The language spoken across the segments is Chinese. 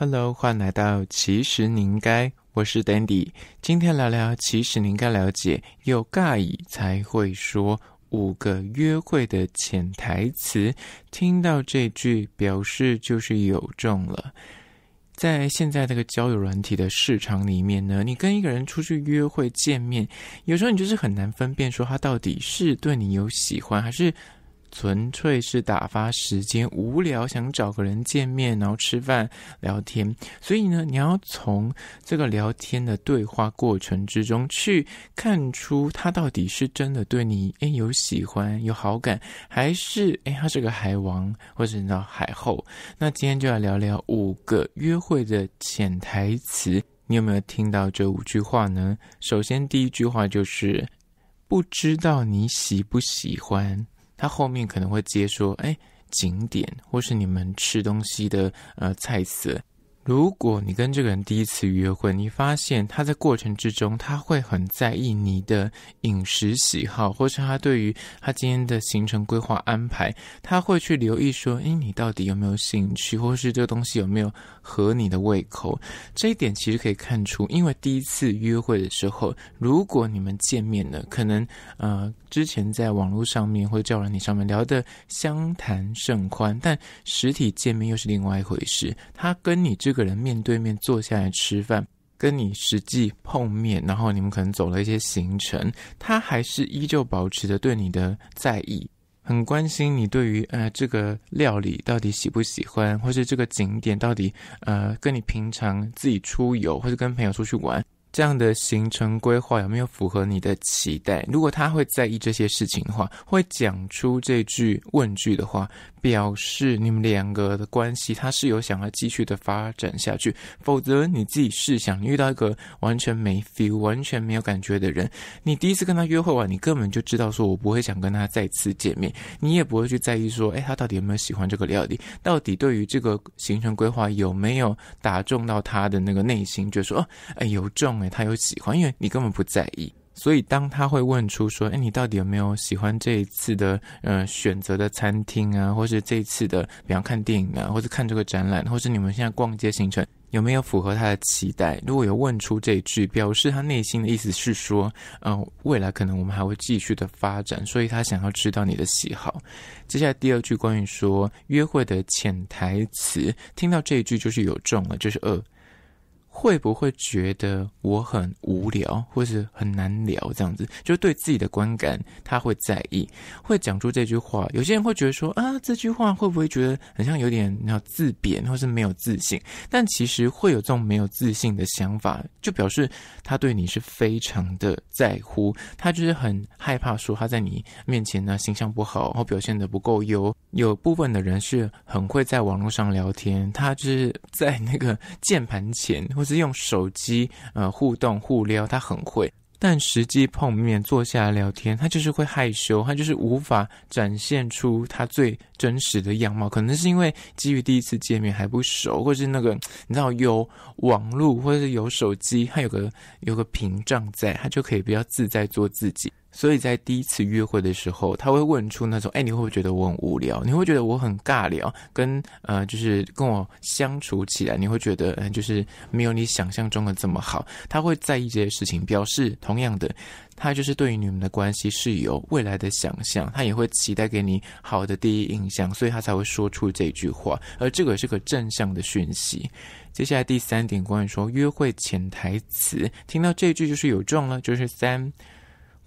Hello，欢迎来到其实你应该，我是 Dandy。今天聊聊其实你应该了解又尬以才会说五个约会的潜台词。听到这句，表示就是有中了。在现在这个交友软体的市场里面呢，你跟一个人出去约会见面，有时候你就是很难分辨说他到底是对你有喜欢还是。纯粹是打发时间，无聊想找个人见面，然后吃饭聊天。所以呢，你要从这个聊天的对话过程之中去看出他到底是真的对你哎有喜欢有好感，还是哎他是个海王或者道海后。那今天就来聊聊五个约会的潜台词，你有没有听到这五句话呢？首先第一句话就是不知道你喜不喜欢。它后面可能会接说，哎，景点，或是你们吃东西的呃菜色。如果你跟这个人第一次约会，你发现他在过程之中，他会很在意你的饮食喜好，或是他对于他今天的行程规划安排，他会去留意说，哎，你到底有没有兴趣，或是这个东西有没有合你的胃口。这一点其实可以看出，因为第一次约会的时候，如果你们见面了，可能呃之前在网络上面或叫人你上面聊的相谈甚欢，但实体见面又是另外一回事。他跟你这。个。个人面对面坐下来吃饭，跟你实际碰面，然后你们可能走了一些行程，他还是依旧保持着对你的在意，很关心你对于呃这个料理到底喜不喜欢，或是这个景点到底呃跟你平常自己出游或是跟朋友出去玩这样的行程规划有没有符合你的期待？如果他会在意这些事情的话，会讲出这句问句的话。表示你们两个的关系，他是有想要继续的发展下去，否则你自己试想，遇到一个完全没 feel、完全没有感觉的人，你第一次跟他约会完，你根本就知道说，我不会想跟他再次见面，你也不会去在意说，哎，他到底有没有喜欢这个料理，到底对于这个行程规划有没有打中到他的那个内心，就说，哦，哎，有中，哎，他有喜欢，因为你根本不在意。所以，当他会问出说：“哎，你到底有没有喜欢这一次的，呃，选择的餐厅啊，或是这一次的，比方看电影啊，或是看这个展览，或是你们现在逛街行程，有没有符合他的期待？”如果有问出这一句，表示他内心的意思是说：“嗯，未来可能我们还会继续的发展。”所以他想要知道你的喜好。接下来第二句关于说约会的潜台词，听到这一句就是有中了，就是二。会不会觉得我很无聊，或是很难聊？这样子，就对自己的观感，他会在意，会讲出这句话。有些人会觉得说啊，这句话会不会觉得很像有点要自贬，或是没有自信？但其实会有这种没有自信的想法，就表示他对你是非常的在乎。他就是很害怕说他在你面前呢形象不好，然后表现的不够优。有部分的人是很会在网络上聊天，他就是在那个键盘前或。是用手机呃互动互撩，他很会，但实际碰面坐下聊天，他就是会害羞，他就是无法展现出他最真实的样貌。可能是因为基于第一次见面还不熟，或是那个你知道有网络或者是有手机，他有个有个屏障在，他就可以比较自在做自己。所以在第一次约会的时候，他会问出那种“哎，你会不会觉得我很无聊？你会觉得我很尬聊？跟呃，就是跟我相处起来，你会觉得就是没有你想象中的这么好？”他会在意这些事情，表示同样的，他就是对于你们的关系是有未来的想象，他也会期待给你好的第一印象，所以他才会说出这句话。而这个是个正向的讯息。接下来第三点关于说约会潜台词，听到这句就是有中了，就是三。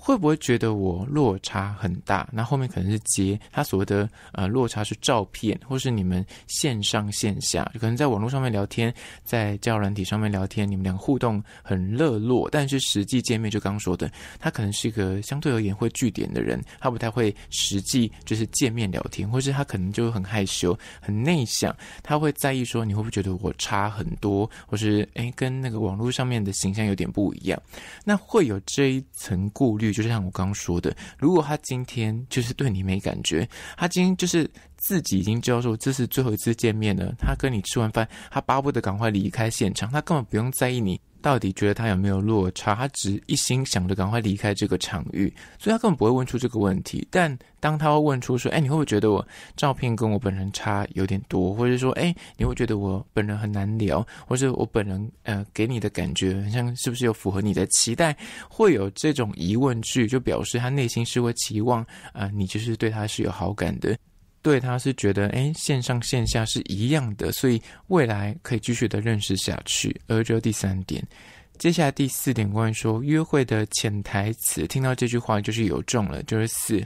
会不会觉得我落差很大？那后面可能是接他所谓的呃落差是照片，或是你们线上线下，就能在网络上面聊天，在交友软体上面聊天，你们俩互动很热络，但是实际见面就刚说的，他可能是一个相对而言会据点的人，他不太会实际就是见面聊天，或是他可能就很害羞、很内向，他会在意说你会不会觉得我差很多，或是哎跟那个网络上面的形象有点不一样？那会有这一层顾虑。就像我刚说的，如果他今天就是对你没感觉，他今就是自己已经道说这是最后一次见面了。他跟你吃完饭，他巴不得赶快离开现场，他根本不用在意你。到底觉得他有没有落差？他只一心想着赶快离开这个场域，所以他根本不会问出这个问题。但当他问出说：“哎，你会不会觉得我照片跟我本人差有点多？或者说，哎，你会觉得我本人很难聊，或是我本人呃给你的感觉像是不是有符合你的期待？”会有这种疑问句，就表示他内心是会期望啊，你就是对他是有好感的。对他是觉得，哎，线上线下是一样的，所以未来可以继续的认识下去。而这第三点，接下来第四点关于说约会的潜台词，听到这句话就是有中了就是四，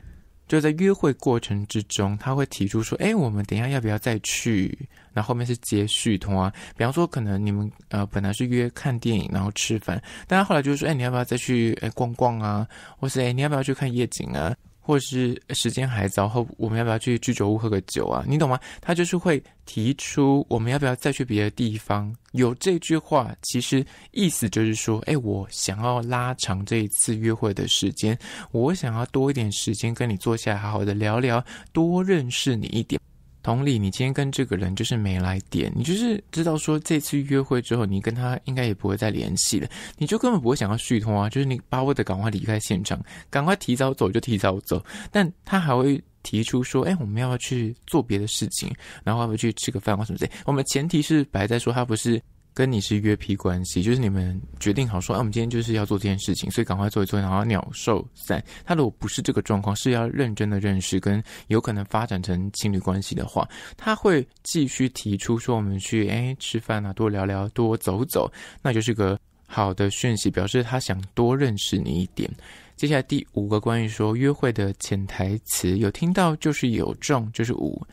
就在约会过程之中，他会提出说，哎，我们等下要不要再去？那后面是接续同啊，比方说可能你们呃本来是约看电影，然后吃饭，但他后来就是说，哎，你要不要再去哎逛逛啊？或是哎你要不要去看夜景啊？或是时间还早，后我们要不要去居酒屋喝个酒啊？你懂吗？他就是会提出我们要不要再去别的地方。有这句话，其实意思就是说，哎，我想要拉长这一次约会的时间，我想要多一点时间跟你坐下来，好好的聊聊，多认识你一点。同理，你今天跟这个人就是没来点，你就是知道说这次约会之后，你跟他应该也不会再联系了，你就根本不会想要续通啊，就是你巴不得赶快离开现场，赶快提早走就提早走，但他还会提出说，哎，我们要不要去做别的事情，然后要不要去吃个饭或什么之类，我们前提是摆在说他不是。跟你是约 P 关系，就是你们决定好说，啊，我们今天就是要做这件事情，所以赶快做一做，然后鸟兽散。他如果不是这个状况，是要认真的认识，跟有可能发展成情侣关系的话，他会继续提出说，我们去哎吃饭啊，多聊聊，多走走，那就是个好的讯息，表示他想多认识你一点。接下来第五个关于说约会的潜台词，有听到就是有中，就是五。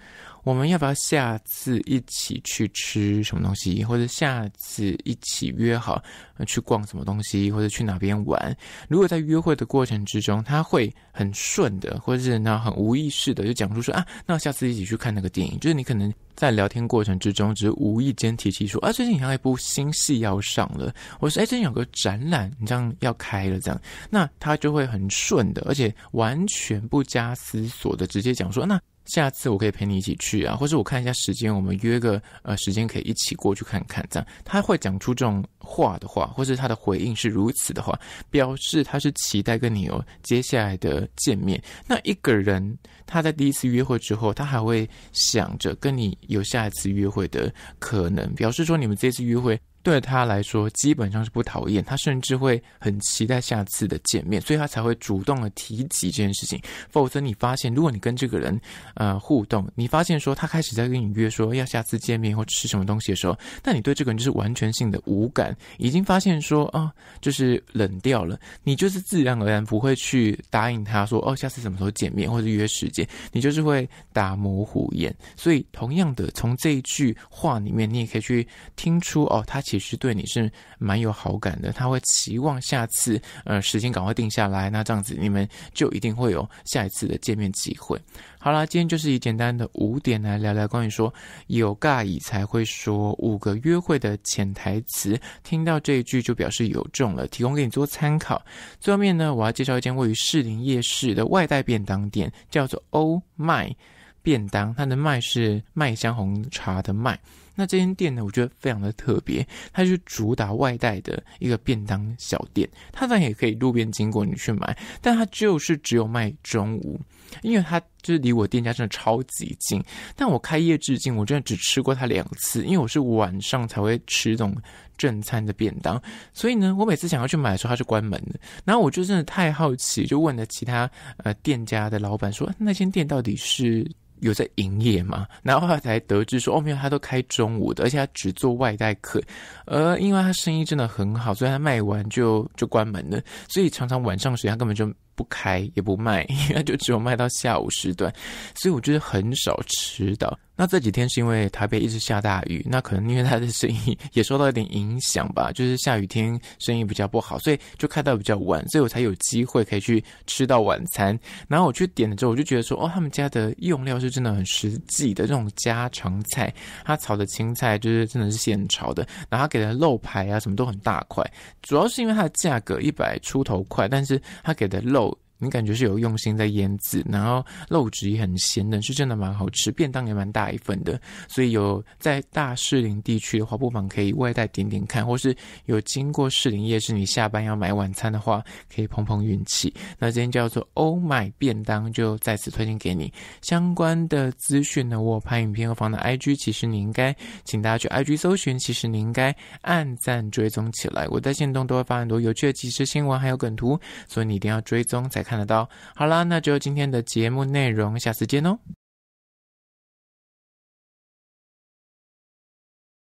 我们要不要下次一起去吃什么东西，或者下次一起约好去逛什么东西，或者去哪边玩？如果在约会的过程之中，他会很顺的，或者是呢很无意识的就讲出说啊，那下次一起去看那个电影。就是你可能在聊天过程之中，只是无意间提起说啊，最近有一部新戏要上了，我说哎最近有个展览你这样要开了这样，那他就会很顺的，而且完全不加思索的直接讲说那。下次我可以陪你一起去啊，或者我看一下时间，我们约个呃时间可以一起过去看看，这样他会讲出这种话的话，或者他的回应是如此的话，表示他是期待跟你有接下来的见面。那一个人他在第一次约会之后，他还会想着跟你有下一次约会的可能，表示说你们这次约会。对他来说，基本上是不讨厌，他甚至会很期待下次的见面，所以他才会主动的提及这件事情。否则，你发现，如果你跟这个人呃互动，你发现说他开始在跟你约说要下次见面或者吃什么东西的时候，那你对这个人就是完全性的无感，已经发现说啊，就是冷掉了，你就是自然而然不会去答应他说哦，下次什么时候见面或者约时间，你就是会打模糊眼。所以，同样的，从这一句话里面，你也可以去听出哦，他。其实对你是蛮有好感的，他会期望下次，呃，时间赶快定下来，那这样子你们就一定会有下一次的见面机会。好啦，今天就是以简单的五点来聊聊关于说有尬以才会说五个约会的潜台词，听到这一句就表示有中了，提供给你做参考。最后面呢，我要介绍一间位于士林夜市的外带便当店，叫做欧麦便当，它的麦是麦香红茶的麦。那这间店呢，我觉得非常的特别，它就是主打外带的一个便当小店，它当然也可以路边经过你去买，但它就是只有卖中午，因为它就是离我店家真的超级近。但我开业至今，我真的只吃过它两次，因为我是晚上才会吃这种正餐的便当，所以呢，我每次想要去买的时候，它是关门的。然后我就真的太好奇，就问了其他呃店家的老板说，那间店到底是？有在营业吗？然后才得知说，哦没有，他都开中午的，而且他只做外带客，而因为他生意真的很好，所以他卖完就就关门了，所以常常晚上时间他根本就。不开也不卖，应该就只有卖到下午时段，所以我觉得很少吃到。那这几天是因为台北一直下大雨，那可能因为他的生意也受到一点影响吧，就是下雨天生意比较不好，所以就开到比较晚，所以我才有机会可以去吃到晚餐。然后我去点了之后，我就觉得说，哦，他们家的用料是真的很实际的，这种家常菜，他炒的青菜就是真的是现炒的，然后给的肉排啊什么都很大块，主要是因为它的价格一百出头块，但是他给的肉。你感觉是有用心在腌制，然后肉质也很鲜嫩，是真的蛮好吃。便当也蛮大一份的，所以有在大士林地区的话，不妨可以外带点点看，或是有经过士林夜市，你下班要买晚餐的话，可以碰碰运气。那今天叫做欧 y 便当，就再次推荐给你。相关的资讯呢，我拍影片和放的 IG，其实你应该请大家去 IG 搜寻，其实你应该按赞追踪起来。我在线动都会发很多有趣的即时新闻，还有梗图，所以你一定要追踪才。看得到，好啦，那就今天的节目内容，下次见哦。